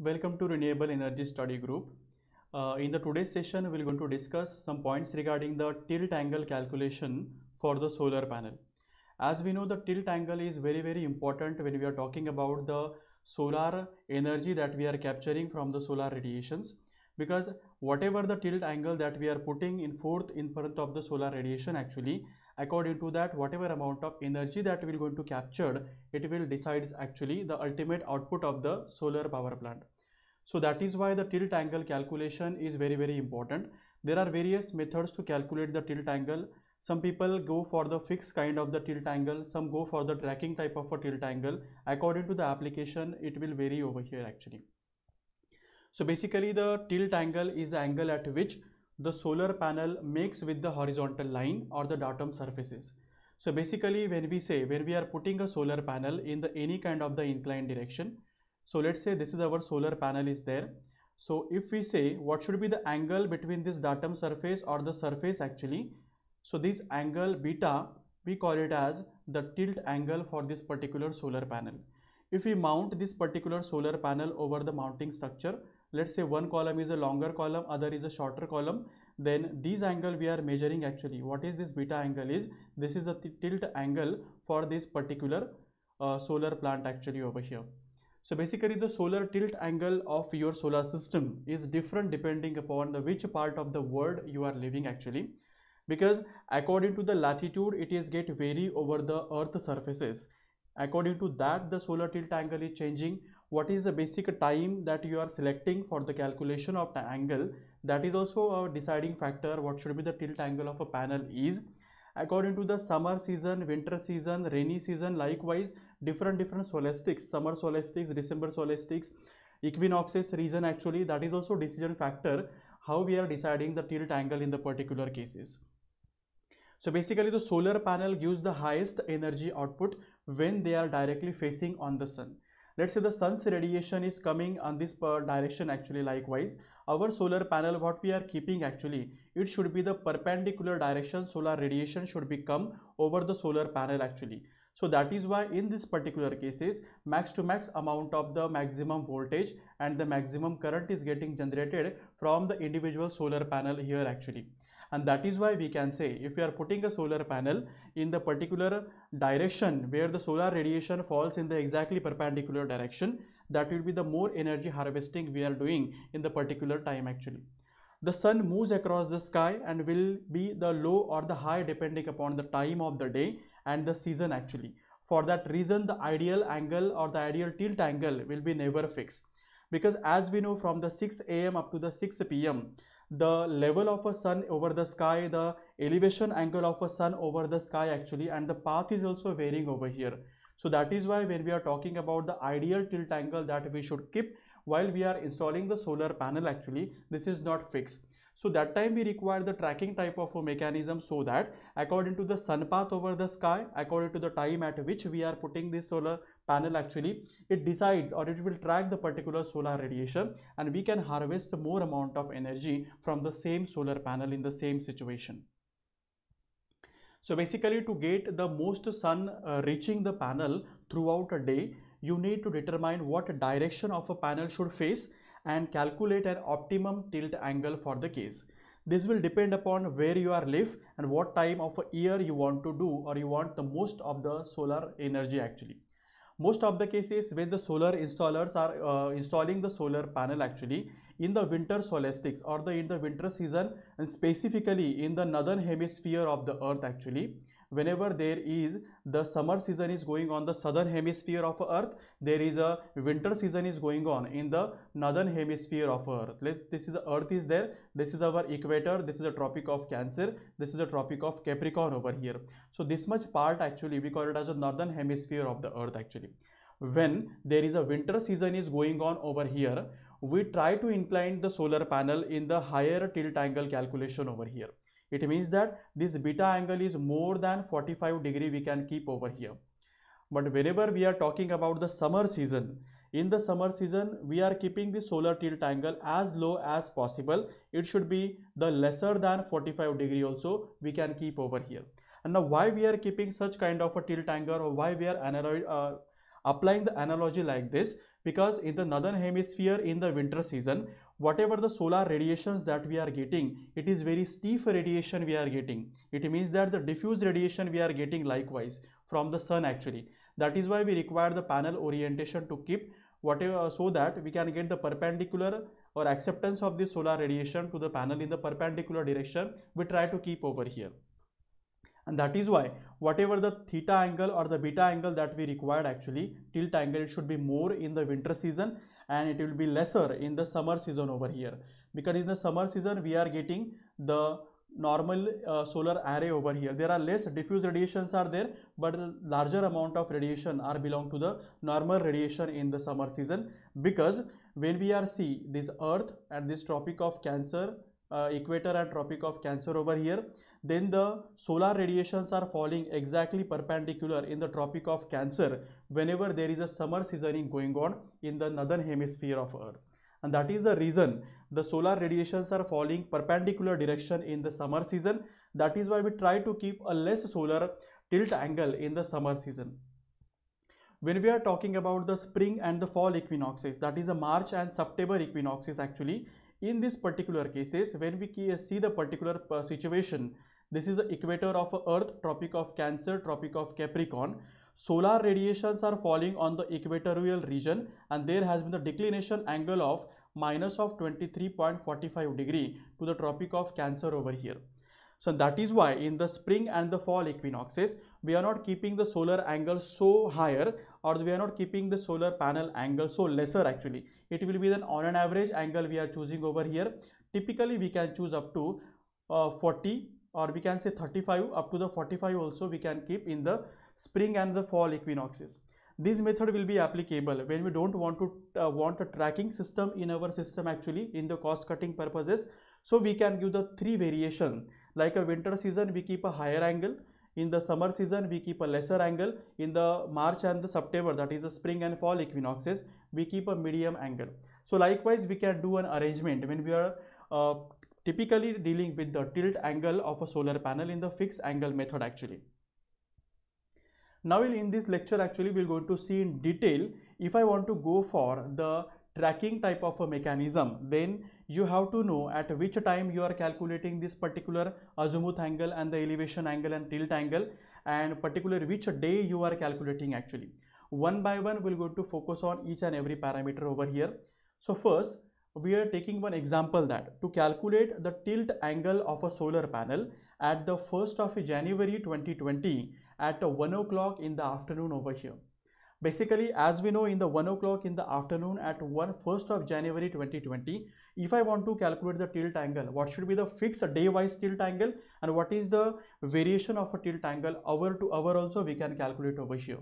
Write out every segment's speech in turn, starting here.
Welcome to Renewable Energy Study Group. Uh, in the today's session, we're going to discuss some points regarding the tilt angle calculation for the solar panel. As we know, the tilt angle is very, very important when we are talking about the solar energy that we are capturing from the solar radiations because whatever the tilt angle that we are putting in fourth in front of the solar radiation actually according to that whatever amount of energy that we're going to capture it will decides actually the ultimate output of the solar power plant so that is why the tilt angle calculation is very very important there are various methods to calculate the tilt angle some people go for the fixed kind of the tilt angle some go for the tracking type of a tilt angle according to the application it will vary over here actually so basically the tilt angle is the angle at which the solar panel makes with the horizontal line or the datum surfaces. So basically when we say when we are putting a solar panel in the any kind of the inclined direction. So let's say this is our solar panel is there. So if we say what should be the angle between this datum surface or the surface actually. So this angle beta we call it as the tilt angle for this particular solar panel. If we mount this particular solar panel over the mounting structure let's say one column is a longer column other is a shorter column then these angle we are measuring actually what is this beta angle is this is a tilt angle for this particular uh, solar plant actually over here so basically the solar tilt angle of your solar system is different depending upon the which part of the world you are living actually because according to the latitude it is get vary over the earth surfaces according to that the solar tilt angle is changing what is the basic time that you are selecting for the calculation of the angle that is also a deciding factor what should be the tilt angle of a panel is according to the summer season winter season rainy season likewise different different solstices, summer solstices, december solstices, equinoxes Reason actually that is also decision factor how we are deciding the tilt angle in the particular cases so basically the solar panel gives the highest energy output when they are directly facing on the sun let's say the sun's radiation is coming on this uh, direction actually likewise our solar panel what we are keeping actually it should be the perpendicular direction solar radiation should be come over the solar panel actually so that is why in this particular cases max to max amount of the maximum voltage and the maximum current is getting generated from the individual solar panel here actually and that is why we can say if you are putting a solar panel in the particular direction where the solar radiation falls in the exactly perpendicular direction that will be the more energy harvesting we are doing in the particular time actually the sun moves across the sky and will be the low or the high depending upon the time of the day and the season actually for that reason the ideal angle or the ideal tilt angle will be never fixed because as we know from the 6 am up to the 6 pm the level of a sun over the sky, the elevation angle of a sun over the sky actually and the path is also varying over here. So that is why when we are talking about the ideal tilt angle that we should keep while we are installing the solar panel actually, this is not fixed. So that time we require the tracking type of a mechanism so that according to the sun path over the sky, according to the time at which we are putting this solar panel actually it decides or it will track the particular solar radiation and we can harvest more amount of energy from the same solar panel in the same situation. So basically to get the most sun uh, reaching the panel throughout a day, you need to determine what direction of a panel should face and calculate an optimum tilt angle for the case. This will depend upon where you are live and what time of a year you want to do or you want the most of the solar energy actually most of the cases when the solar installers are uh, installing the solar panel actually in the winter solstice or the in the winter season and specifically in the northern hemisphere of the earth actually whenever there is the summer season is going on the southern hemisphere of earth there is a winter season is going on in the northern hemisphere of earth this is earth is there this is our equator this is a tropic of cancer this is a tropic of capricorn over here so this much part actually we call it as a northern hemisphere of the earth actually when there is a winter season is going on over here we try to incline the solar panel in the higher tilt angle calculation over here it means that this beta angle is more than 45 degree we can keep over here. But whenever we are talking about the summer season, in the summer season, we are keeping the solar tilt angle as low as possible. It should be the lesser than 45 degree also we can keep over here. And now why we are keeping such kind of a tilt angle or why we are uh, applying the analogy like this? Because in the northern hemisphere in the winter season, whatever the solar radiations that we are getting it is very stiff radiation we are getting it means that the diffuse radiation we are getting likewise from the sun actually that is why we require the panel orientation to keep whatever so that we can get the perpendicular or acceptance of the solar radiation to the panel in the perpendicular direction we try to keep over here and that is why whatever the theta angle or the beta angle that we required actually tilt angle should be more in the winter season and it will be lesser in the summer season over here because in the summer season we are getting the normal uh, solar array over here there are less diffuse radiations are there but larger amount of radiation are belong to the normal radiation in the summer season because when we are see this earth at this tropic of cancer uh, equator and tropic of cancer over here then the solar radiations are falling exactly perpendicular in the tropic of cancer whenever there is a summer seasoning going on in the northern hemisphere of earth and that is the reason the solar radiations are falling perpendicular direction in the summer season that is why we try to keep a less solar tilt angle in the summer season when we are talking about the spring and the fall equinoxes that is the march and september equinoxes actually in these particular cases, when we see the particular uh, situation, this is the equator of Earth, Tropic of Cancer, Tropic of Capricorn. Solar radiations are falling on the equatorial region and there has been the declination angle of minus of 23.45 degree to the Tropic of Cancer over here. So that is why in the spring and the fall equinoxes, we are not keeping the solar angle so higher or we are not keeping the solar panel angle so lesser actually it will be then on an average angle we are choosing over here typically we can choose up to uh, 40 or we can say 35 up to the 45 also we can keep in the spring and the fall equinoxes this method will be applicable when we don't want to uh, want a tracking system in our system actually in the cost cutting purposes so we can give the three variation like a winter season we keep a higher angle in the summer season, we keep a lesser angle. In the March and the September, that is the spring and fall equinoxes, we keep a medium angle. So likewise, we can do an arrangement when we are uh, typically dealing with the tilt angle of a solar panel in the fixed angle method actually. Now in this lecture actually we are going to see in detail if I want to go for the tracking type of a mechanism, then you have to know at which time you are calculating this particular azimuth angle and the elevation angle and tilt angle and particular which day you are calculating actually. One by one, we will go to focus on each and every parameter over here. So first, we are taking one example that to calculate the tilt angle of a solar panel at the 1st of January 2020 at 1 o'clock in the afternoon over here basically as we know in the 1 o'clock in the afternoon at 1 1st of January 2020 if I want to calculate the tilt angle what should be the fixed day wise tilt angle and what is the variation of a tilt angle hour to hour also we can calculate over here.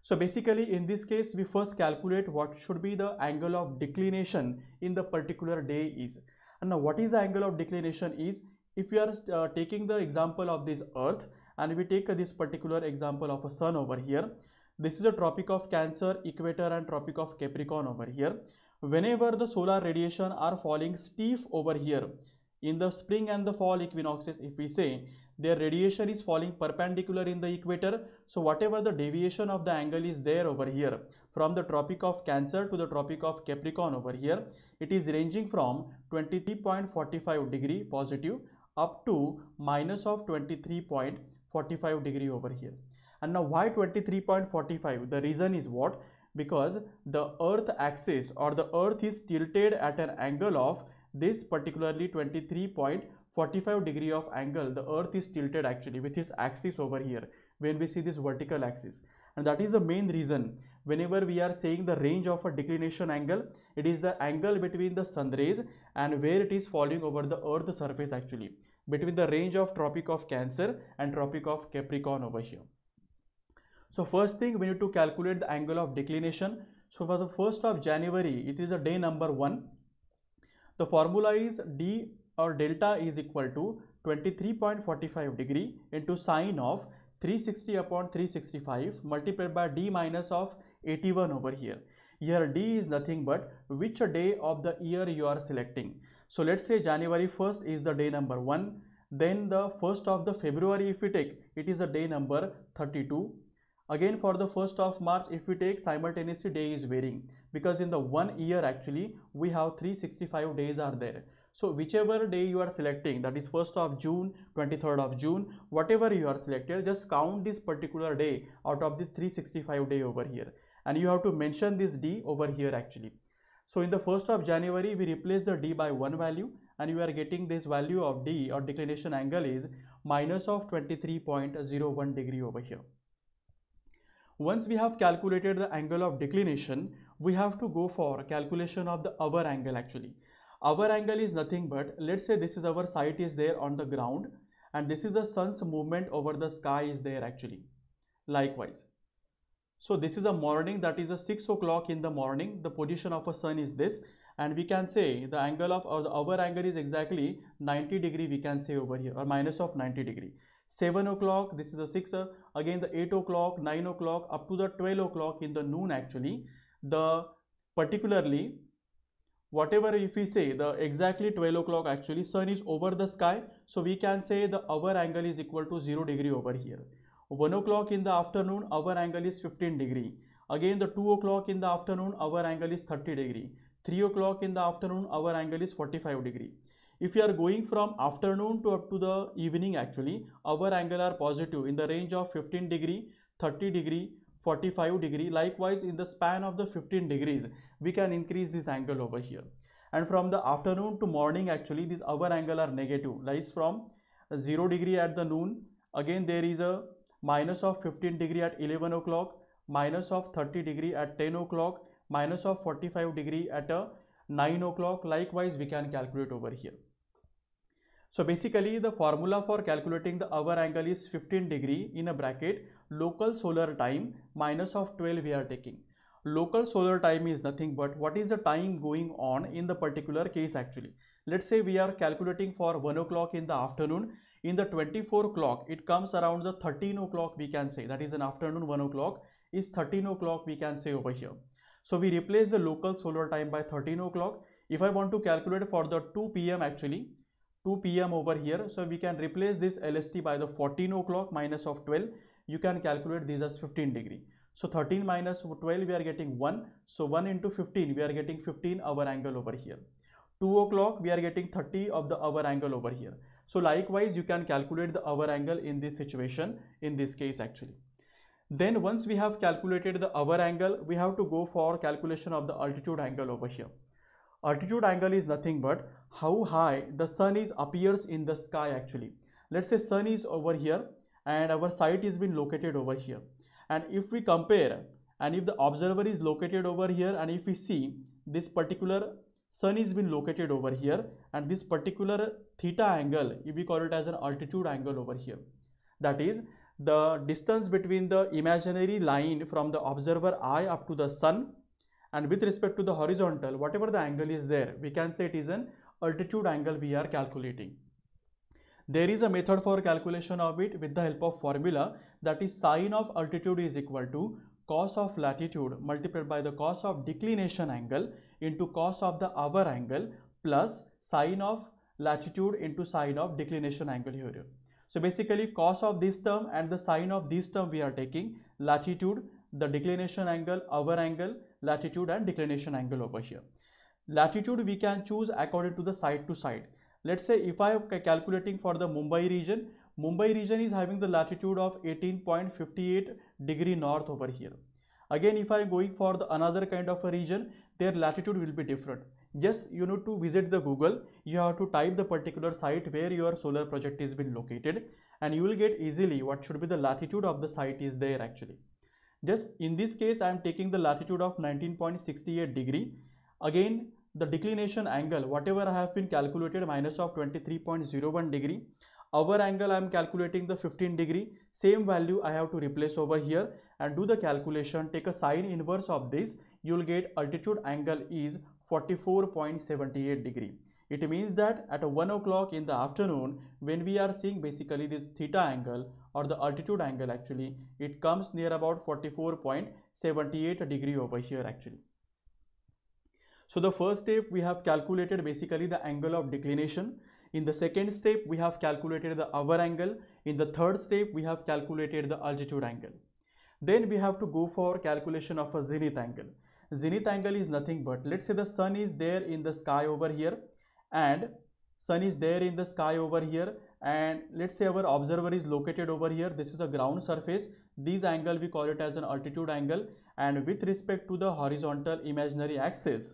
So basically in this case we first calculate what should be the angle of declination in the particular day is and now what is the angle of declination is if we are uh, taking the example of this earth and we take uh, this particular example of a sun over here this is a Tropic of Cancer, Equator and Tropic of Capricorn over here. Whenever the solar radiation are falling stiff over here, in the spring and the fall equinoxes if we say, their radiation is falling perpendicular in the equator. So whatever the deviation of the angle is there over here from the Tropic of Cancer to the Tropic of Capricorn over here, it is ranging from 23.45 degree positive up to minus of 23.45 degree over here and now why 23.45 the reason is what because the earth axis or the earth is tilted at an angle of this particularly 23.45 degree of angle the earth is tilted actually with its axis over here when we see this vertical axis and that is the main reason whenever we are saying the range of a declination angle it is the angle between the sun rays and where it is falling over the earth surface actually between the range of tropic of cancer and tropic of capricorn over here so first thing we need to calculate the angle of declination. So for the 1st of January, it is a day number 1. The formula is D or delta is equal to 23.45 degree into sine of 360 upon 365 multiplied by D minus of 81 over here. Here D is nothing but which day of the year you are selecting. So let's say January 1st is the day number 1. Then the 1st of the February if we take, it is a day number 32 again for the 1st of March if we take simultaneously day is varying because in the one year actually we have 365 days are there so whichever day you are selecting that is 1st of June 23rd of June whatever you are selected just count this particular day out of this 365 day over here and you have to mention this D over here actually so in the 1st of January we replace the D by one value and you are getting this value of D or declination angle is minus of 23.01 degree over here once we have calculated the angle of declination, we have to go for calculation of the hour angle actually. Hour angle is nothing but, let's say this is our site is there on the ground and this is the sun's movement over the sky is there actually. Likewise. So this is a morning that is a 6 o'clock in the morning. The position of a sun is this and we can say the angle of or the hour angle is exactly 90 degree we can say over here or minus of 90 degree 7 o'clock this is a 6 again the 8 o'clock 9 o'clock up to the 12 o'clock in the noon actually the particularly whatever if we say the exactly 12 o'clock actually sun is over the sky so we can say the hour angle is equal to 0 degree over here 1 o'clock in the afternoon hour angle is 15 degree again the 2 o'clock in the afternoon hour angle is 30 degree 3 o'clock in the afternoon hour angle is 45 degree if you are going from afternoon to up to the evening actually, our angle are positive in the range of 15 degree, 30 degree, 45 degree. Likewise, in the span of the 15 degrees, we can increase this angle over here. And from the afternoon to morning actually, these our angle are negative. Lies from 0 degree at the noon. Again, there is a minus of 15 degree at 11 o'clock, minus of 30 degree at 10 o'clock, minus of 45 degree at a 9 o'clock likewise we can calculate over here so basically the formula for calculating the hour angle is 15 degree in a bracket local solar time minus of 12 we are taking local solar time is nothing but what is the time going on in the particular case actually let's say we are calculating for 1 o'clock in the afternoon in the 24 o'clock it comes around the 13 o'clock we can say that is an afternoon 1 o'clock is 13 o'clock we can say over here so we replace the local solar time by 13 o'clock. If I want to calculate for the 2 p.m. actually, 2 p.m. over here. So we can replace this LST by the 14 o'clock minus of 12. You can calculate this as 15 degree. So 13 minus 12 we are getting 1. So 1 into 15 we are getting 15 hour angle over here. 2 o'clock we are getting 30 of the hour angle over here. So likewise you can calculate the hour angle in this situation in this case actually. Then once we have calculated the hour angle, we have to go for calculation of the altitude angle over here. Altitude angle is nothing but how high the sun is appears in the sky actually. Let's say sun is over here and our site is been located over here. And if we compare and if the observer is located over here and if we see this particular sun is been located over here and this particular theta angle, if we call it as an altitude angle over here. That is the distance between the imaginary line from the observer eye up to the sun and with respect to the horizontal whatever the angle is there we can say it is an altitude angle we are calculating. There is a method for calculation of it with the help of formula that is sine of altitude is equal to cos of latitude multiplied by the cos of declination angle into cos of the hour angle plus sine of latitude into sine of declination angle here. So basically cos of this term and the sine of this term we are taking latitude, the declination angle, hour angle, latitude and declination angle over here. Latitude we can choose according to the side to side. Let's say if I am calculating for the Mumbai region, Mumbai region is having the latitude of 18.58 degree north over here. Again, if I am going for the another kind of a region, their latitude will be different yes you need to visit the google you have to type the particular site where your solar project is been located and you will get easily what should be the latitude of the site is there actually just in this case i am taking the latitude of 19.68 degree again the declination angle whatever i have been calculated minus of 23.01 degree our angle I am calculating the 15 degree. Same value I have to replace over here and do the calculation. Take a sine inverse of this. You will get altitude angle is 44.78 degree. It means that at 1 o'clock in the afternoon when we are seeing basically this theta angle or the altitude angle actually it comes near about 44.78 degree over here actually. So the first step we have calculated basically the angle of declination. In the second step, we have calculated the hour angle. In the third step, we have calculated the altitude angle. Then we have to go for calculation of a zenith angle. Zenith angle is nothing but, let's say the sun is there in the sky over here and sun is there in the sky over here and let's say our observer is located over here this is a ground surface this angle we call it as an altitude angle and with respect to the horizontal imaginary axis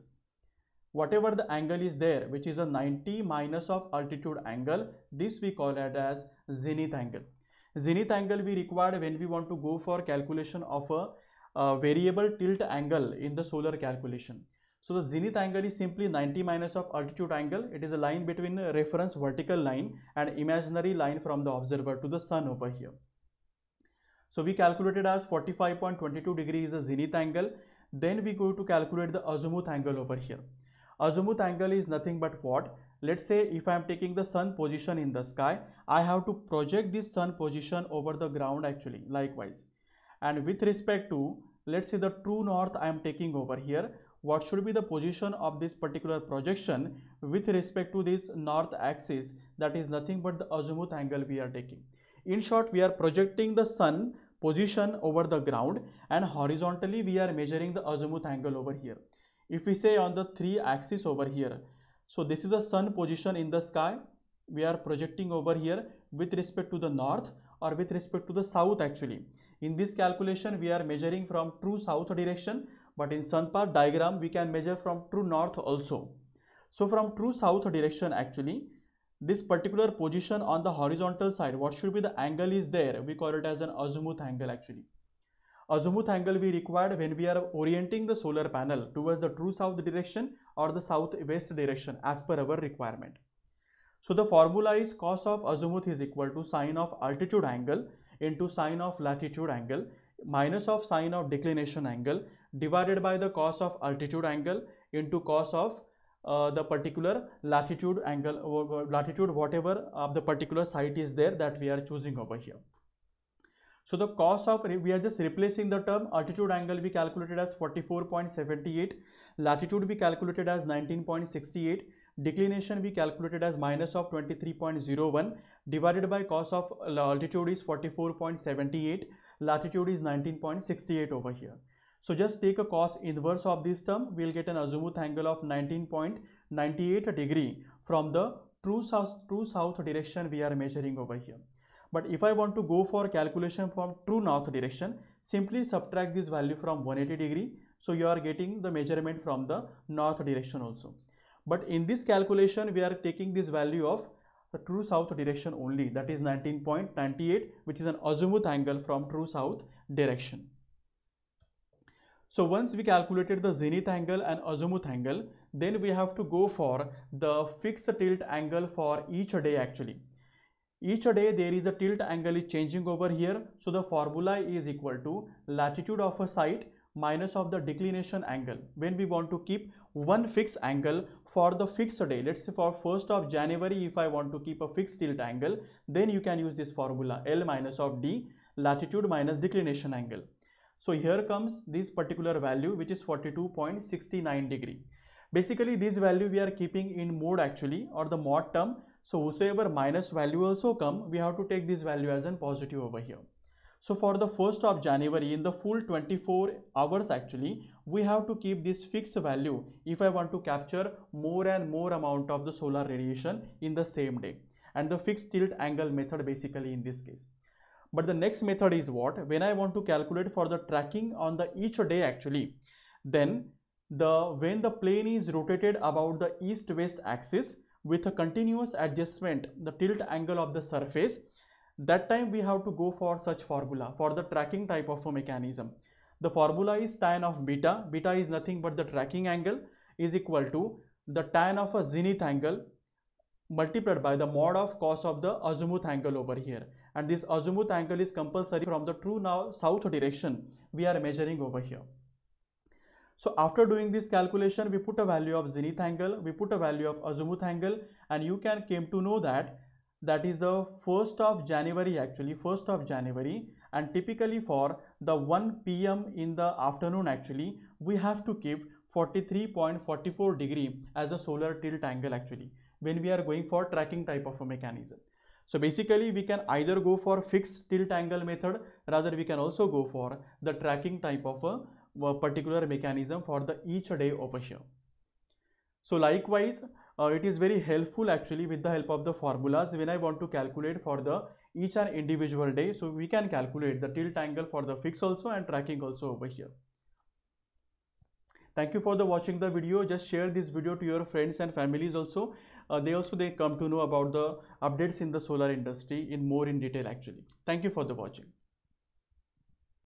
whatever the angle is there which is a 90 minus of altitude angle this we call it as zenith angle zenith angle we require when we want to go for calculation of a, a variable tilt angle in the solar calculation so the zenith angle is simply 90 minus of altitude angle it is a line between a reference vertical line and imaginary line from the observer to the sun over here so we calculated as 45.22 degree is a zenith angle then we go to calculate the azimuth angle over here azimuth angle is nothing but what let's say if i am taking the sun position in the sky i have to project this sun position over the ground actually likewise and with respect to let's say the true north i am taking over here what should be the position of this particular projection with respect to this north axis that is nothing but the azimuth angle we are taking in short we are projecting the sun position over the ground and horizontally we are measuring the azimuth angle over here if we say on the three axis over here so this is a sun position in the sky we are projecting over here with respect to the north or with respect to the south actually in this calculation we are measuring from true south direction but in sun path diagram we can measure from true north also so from true south direction actually this particular position on the horizontal side what should be the angle is there we call it as an azimuth angle actually azimuth angle we required when we are orienting the solar panel towards the true south direction or the southwest direction as per our requirement. So the formula is cos of azimuth is equal to sine of altitude angle into sine of latitude angle minus of sine of declination angle divided by the cos of altitude angle into cos of uh, the particular latitude angle or uh, latitude whatever of the particular site is there that we are choosing over here. So the cost of, we are just replacing the term altitude angle we calculated as 44.78, latitude we calculated as 19.68, declination we calculated as minus of 23.01 divided by cos of uh, altitude is 44.78, latitude is 19.68 over here. So just take a cos inverse of this term, we'll get an azimuth angle of 19.98 degree from the true south, true south direction we are measuring over here. But if I want to go for calculation from true north direction, simply subtract this value from 180 degree. So you are getting the measurement from the north direction also. But in this calculation, we are taking this value of the true south direction only that is 19.98 which is an azimuth angle from true south direction. So once we calculated the zenith angle and azimuth angle then we have to go for the fixed tilt angle for each day actually. Each day there is a tilt angle is changing over here. So the formula is equal to latitude of a site minus of the declination angle when we want to keep one fixed angle for the fixed day let's say for 1st of January if I want to keep a fixed tilt angle then you can use this formula L minus of D latitude minus declination angle so here comes this particular value which is 42.69 degree basically this value we are keeping in mode actually or the mod term so whosoever minus value also come, we have to take this value as a positive over here. So for the 1st of January, in the full 24 hours actually, we have to keep this fixed value if I want to capture more and more amount of the solar radiation in the same day. And the fixed tilt angle method basically in this case. But the next method is what? When I want to calculate for the tracking on the each day actually, then the when the plane is rotated about the east-west axis, with a continuous adjustment the tilt angle of the surface that time we have to go for such formula for the tracking type of a mechanism the formula is tan of beta beta is nothing but the tracking angle is equal to the tan of a zenith angle multiplied by the mod of cos of the azimuth angle over here and this azimuth angle is compulsory from the true now south direction we are measuring over here so after doing this calculation, we put a value of zenith angle, we put a value of azimuth angle and you can came to know that that is the 1st of January actually 1st of January and typically for the 1 p.m. in the afternoon actually we have to keep 43.44 degree as a solar tilt angle actually when we are going for tracking type of a mechanism. So basically we can either go for fixed tilt angle method rather we can also go for the tracking type of a particular mechanism for the each day over here. So likewise, uh, it is very helpful actually with the help of the formulas when I want to calculate for the each and individual day. So we can calculate the tilt angle for the fix also and tracking also over here. Thank you for the watching the video. Just share this video to your friends and families also. Uh, they also they come to know about the updates in the solar industry in more in detail actually. Thank you for the watching.